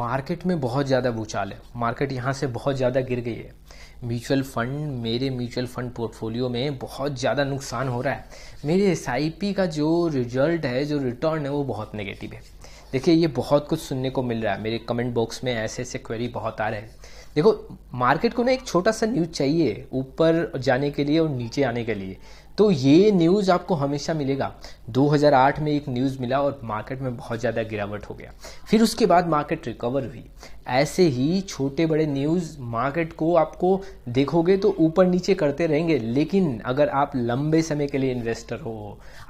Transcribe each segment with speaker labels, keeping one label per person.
Speaker 1: market में बहुत ज़्यादा भूचाल है मार्केट यहाँ से बहुत ज़्यादा गिर गई है म्यूचुअल फ़ंड मेरे म्यूचुअल फ़ंड पोर्टफोलियो में बहुत ज़्यादा नुकसान हो रहा है मेरे एस का जो रिजल्ट है जो रिटर्न है वो बहुत नेगेटिव है देखिए ये बहुत कुछ सुनने को मिल रहा है मेरे कमेंट बॉक्स में ऐसे ऐसे क्वेरी बहुत आ रहे हैं देखो मार्केट को ना एक छोटा सा न्यूज़ चाहिए ऊपर जाने के लिए और नीचे आने के लिए तो ये न्यूज़ आपको हमेशा मिलेगा 2008 में एक न्यूज़ मिला और मार्केट में बहुत ज़्यादा गिरावट हो गया फिर उसके बाद मार्केट रिकवर हुई ऐसे ही छोटे बड़े न्यूज़ मार्केट को आपको देखोगे तो ऊपर नीचे करते रहेंगे लेकिन अगर आप लंबे समय के लिए इन्वेस्टर हो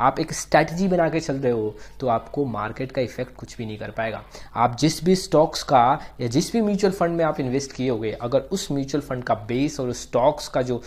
Speaker 1: आप एक स्ट्रैटेजी बना के चल रहे हो तो आपको मार्केट का इफेक्ट कुछ भी नहीं कर पाएगा आप जिस भी स्टॉक्स का या जिस भी म्यूचुअल फंड में आप इन्वेस्ट किए होगे अगर उस म्यूचुअल फंड का बेस और स्टॉक्स का जो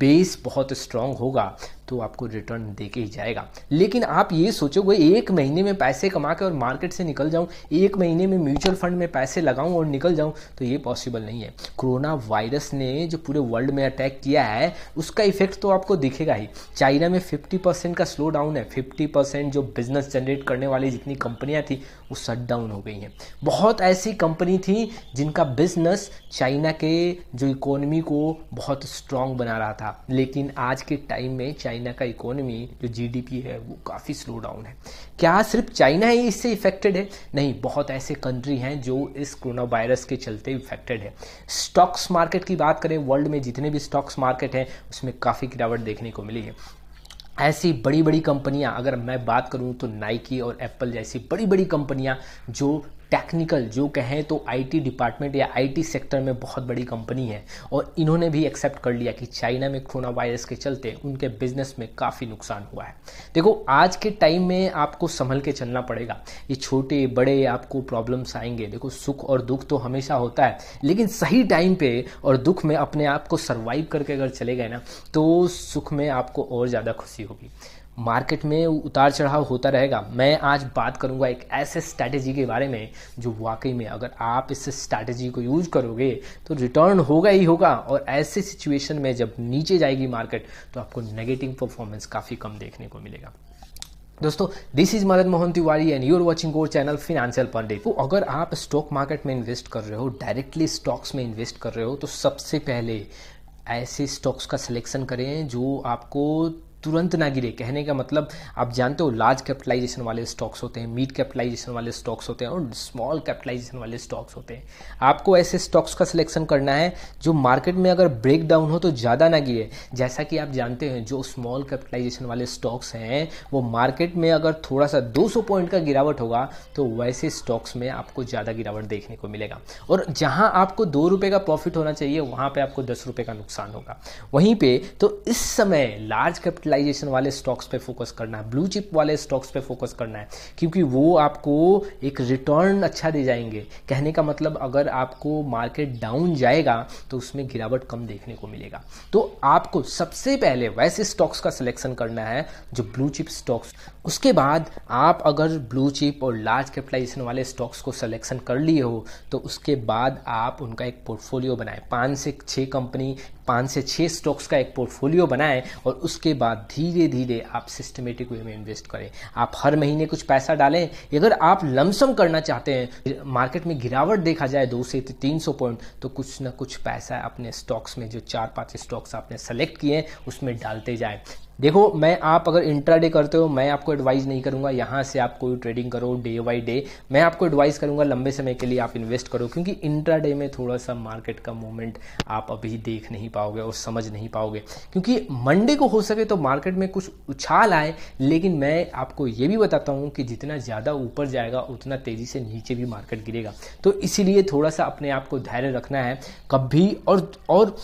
Speaker 1: बेस बहुत स्ट्रांग होगा 是 तो आपको रिटर्न दे के ही जाएगा लेकिन आप ये सोचोगे एक महीने में पैसे कमा के और मार्केट से निकल जाऊँ एक महीने में म्यूचुअल फंड में पैसे लगाऊँ और निकल जाऊँ तो ये पॉसिबल नहीं है कोरोना वायरस ने जो पूरे वर्ल्ड में अटैक किया है उसका इफेक्ट तो आपको दिखेगा ही चाइना में फिफ्टी परसेंट का स्लो डाउन है फिफ्टी परसेंट जो बिजनेस जनरेट करने वाली जितनी कंपनियाँ थी वो शट डाउन हो गई हैं बहुत ऐसी कंपनी थी जिनका बिजनेस चाइना के जो इकोनॉमी को बहुत स्ट्रांग बना रहा था लेकिन आज के टाइम में चाइना चाइना का इकोनॉमी जो जीडीपी है वो काफ़ी स्लो डाउन है क्या सिर्फ चाइना ही इससे इफेक्टेड है नहीं बहुत ऐसे कंट्री हैं जो इस कोरोना वायरस के चलते इफेक्टेड है स्टॉक्स मार्केट की बात करें वर्ल्ड में जितने भी स्टॉक्स मार्केट हैं उसमें काफ़ी गिरावट देखने को मिली है ऐसी बड़ी बड़ी कंपनियां अगर मैं बात करूं तो नाइकी और एप्पल जैसी बड़ी बड़ी कंपनियां जो टेक्निकल जो कहें तो आईटी डिपार्टमेंट या आईटी सेक्टर में बहुत बड़ी कंपनी है और इन्होंने भी एक्सेप्ट कर लिया कि चाइना में कोरोना वायरस के चलते उनके बिजनेस में काफ़ी नुकसान हुआ है देखो आज के टाइम में आपको संभल के चलना पड़ेगा ये छोटे बड़े आपको प्रॉब्लम्स आएंगे देखो सुख और दुख तो हमेशा होता है लेकिन सही टाइम पे और दुख में अपने आप को सर्वाइव करके अगर चले गए ना तो सुख में आपको और ज़्यादा खुशी होगी मार्केट में उतार चढ़ाव होता रहेगा मैं आज बात करूंगा एक ऐसे स्ट्रैटेजी के बारे में जो वाकई में अगर आप इस स्ट्रैटेजी को यूज करोगे तो रिटर्न होगा ही होगा और ऐसे सिचुएशन में जब नीचे जाएगी मार्केट तो आपको नेगेटिव परफॉर्मेंस काफ़ी कम देखने को मिलेगा दोस्तों this is Madan Mohan Tiwari and you're watching गोर चैनल फिनेंशियल पंडे तो अगर आप स्टॉक मार्केट में इन्वेस्ट कर रहे हो डायरेक्टली स्टॉक्स में इन्वेस्ट कर रहे हो तो सबसे पहले ऐसे स्टॉक्स का सिलेक्शन करें जो आपको तुरंत ना गिरे कहने का मतलब आप जानते हो लार्ज कैपिटलाइजेशन वाले स्टॉक्स होते हैं मीड कैपिटलाइजेशन वाले स्टॉक्स होते हैं और स्मॉल कैपिटलाइजेशन वाले स्टॉक्स होते हैं आपको ऐसे स्टॉक्स का सिलेक्शन करना है जो मार्केट में अगर ब्रेक डाउन हो तो ज़्यादा ना गिरे जैसा कि आप जानते हैं जो स्मॉल कैपिटलाइजेशन वाले स्टॉक्स हैं वो मार्केट में अगर थोड़ा सा दो पॉइंट का गिरावट होगा तो वैसे स्टॉक्स में आपको ज़्यादा गिरावट देखने को मिलेगा और जहाँ आपको दो का प्रॉफिट होना चाहिए वहाँ पर आपको दस का नुकसान होगा वहीं पर तो इस समय लार्ज कैपिटल कैपिटलाइजेशन वाले स्टॉक्स पे फोकस करना है ब्लू चिप वाले स्टॉक्स पे फोकस करना है क्योंकि वो आपको एक रिटर्न अच्छा दे जाएंगे कहने का मतलब अगर आपको मार्केट डाउन जाएगा तो उसमें गिरावट कम देखने को मिलेगा तो आपको सबसे पहले वैसे स्टॉक्स का सिलेक्शन करना है जो ब्लू चिप स्टॉक्स उसके बाद आप अगर ब्लू चिप और लार्ज कैपिटलाइजेशन वाले स्टॉक्स को सिलेक्शन कर लिए हो तो उसके बाद आप उनका एक पोर्टफोलियो बनाएं पाँच से छः कंपनी पाँच से छः स्टॉक्स का एक पोर्टफोलियो बनाएं और उसके बाद धीरे धीरे आप सिस्टमेटिक वे में इन्वेस्ट करें आप हर महीने कुछ पैसा डालें अगर आप लमसम करना चाहते हैं मार्केट में गिरावट देखा जाए दो से तीन सौ पॉइंट तो कुछ ना कुछ पैसा अपने स्टॉक्स में जो चार पाँच स्टॉक्स आपने सेलेक्ट किए उसमें डालते जाए देखो मैं आप अगर इंट्राडे करते हो मैं आपको एडवाइस नहीं करूंगा यहाँ से आप कोई ट्रेडिंग करो डे बाई डे मैं आपको एडवाइस करूंगा लंबे समय के लिए आप इन्वेस्ट करो क्योंकि इंट्राडे में थोड़ा सा मार्केट का मूवमेंट आप अभी देख नहीं पाओगे और समझ नहीं पाओगे क्योंकि मंडे को हो सके तो मार्केट में कुछ उछाल आए लेकिन मैं आपको ये भी बताता हूँ कि जितना ज़्यादा ऊपर जाएगा उतना तेज़ी से नीचे भी मार्केट गिरेगा तो इसीलिए थोड़ा सा अपने आप को धैर्य रखना है कभी और और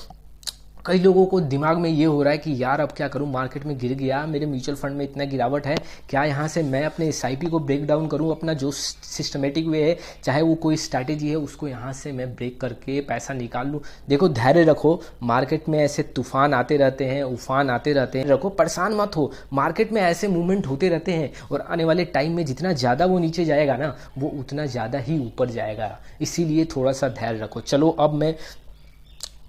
Speaker 1: कई लोगों को दिमाग में ये हो रहा है कि यार अब क्या करूं मार्केट में गिर गया मेरे म्यूचुअल फंड में इतना गिरावट है क्या यहाँ से मैं अपने एस को ब्रेक डाउन करूं अपना जो सिस्टमेटिक वे है चाहे वो कोई स्ट्रैटेजी है उसको यहाँ से मैं ब्रेक करके पैसा निकाल लूँ देखो धैर्य रखो मार्केट में ऐसे तूफान आते रहते हैं उफान आते रहते हैं रखो परेशान मत हो मार्केट में ऐसे मूवमेंट होते रहते हैं और आने वाले टाइम में जितना ज़्यादा वो नीचे जाएगा ना वो उतना ज़्यादा ही ऊपर जाएगा इसीलिए थोड़ा सा धैर्य रखो चलो अब मैं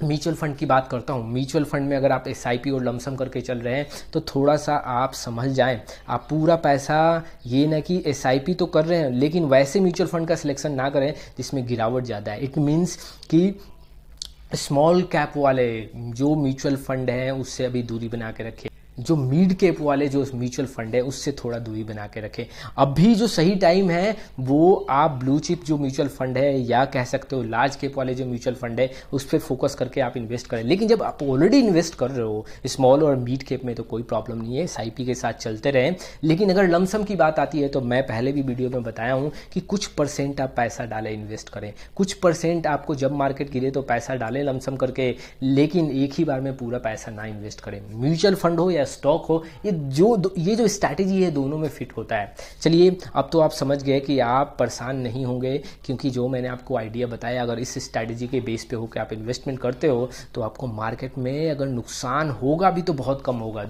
Speaker 1: म्यूचुअल फंड की बात करता हूँ म्यूचुअल फंड में अगर आप एस और लमसम करके चल रहे हैं तो थोड़ा सा आप समझ जाएं आप पूरा पैसा ये ना कि एस तो कर रहे हैं लेकिन वैसे म्यूचुअल फंड का सिलेक्शन ना करें जिसमें गिरावट ज़्यादा है इट मीन्स कि स्मॉल कैप वाले जो म्यूचुअल फंड हैं उससे अभी दूरी बना के रखें जो मिड कैप वाले जो म्यूचुअल फंड है उससे थोड़ा दूरी बना के रखें अभी जो सही टाइम है वो आप ब्लू चिप जो म्यूचुअल फंड है या कह सकते हो लार्ज कैप वाले जो म्यूचुअल फंड है उस पर फोकस करके आप इन्वेस्ट करें लेकिन जब आप ऑलरेडी इन्वेस्ट कर रहे हो स्मॉल और मिड कैप में तो कोई प्रॉब्लम नहीं है एस के साथ चलते रहें लेकिन अगर लमसम की बात आती है तो मैं पहले भी वीडियो में बताया हूँ कि कुछ परसेंट आप पैसा डालें इन्वेस्ट करें कुछ परसेंट आपको जब मार्केट गिरे तो पैसा डालें लमसम करके लेकिन एक ही बार में पूरा पैसा ना इन्वेस्ट करें म्यूचुअल फंड हो या या स्टॉक हो ये जो ये जो स्ट्रैटेजी है दोनों में फिट होता है चलिए अब तो आप समझ गए कि आप परेशान नहीं होंगे क्योंकि जो मैंने आपको आइडिया बताया अगर इस स्ट्रैटेजी के बेस पे होकर आप इन्वेस्टमेंट करते हो तो आपको मार्केट में अगर नुकसान होगा भी तो बहुत कम होगा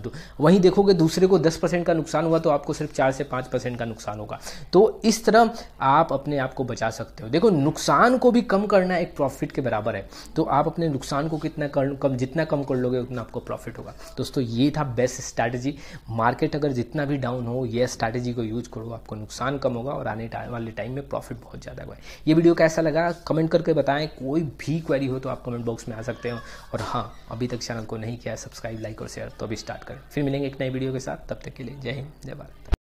Speaker 1: वहीं देखोगे दूसरे को दस का नुकसान हुआ तो आपको सिर्फ चार से पाँच का नुकसान होगा तो इस तरह आप अपने आप को बचा सकते हो देखो नुकसान को भी कम करना एक प्रॉफिट के बराबर है तो आप अपने नुकसान को कितना कर, कम जितना कम कर लोगे उतना आपको प्रॉफिट होगा दोस्तों ये था बेस्ट बेस्ट स्ट्रैटेजी मार्केट अगर जितना भी डाउन हो यह स्ट्रैटेजी को यूज करो आपको नुकसान कम होगा और आने वाले टाइम में प्रॉफिट बहुत ज़्यादा होगा ये वीडियो कैसा लगा कमेंट करके बताएं कोई भी क्वेरी हो तो आप कमेंट बॉक्स में आ सकते हो और हाँ अभी तक चैनल को नहीं किया सब्सक्राइब लाइक और शेयर तो अभी स्टार्ट करें फिर मिलेंगे एक नई वीडियो के साथ तब तक के लिए जय हिंद जय भारत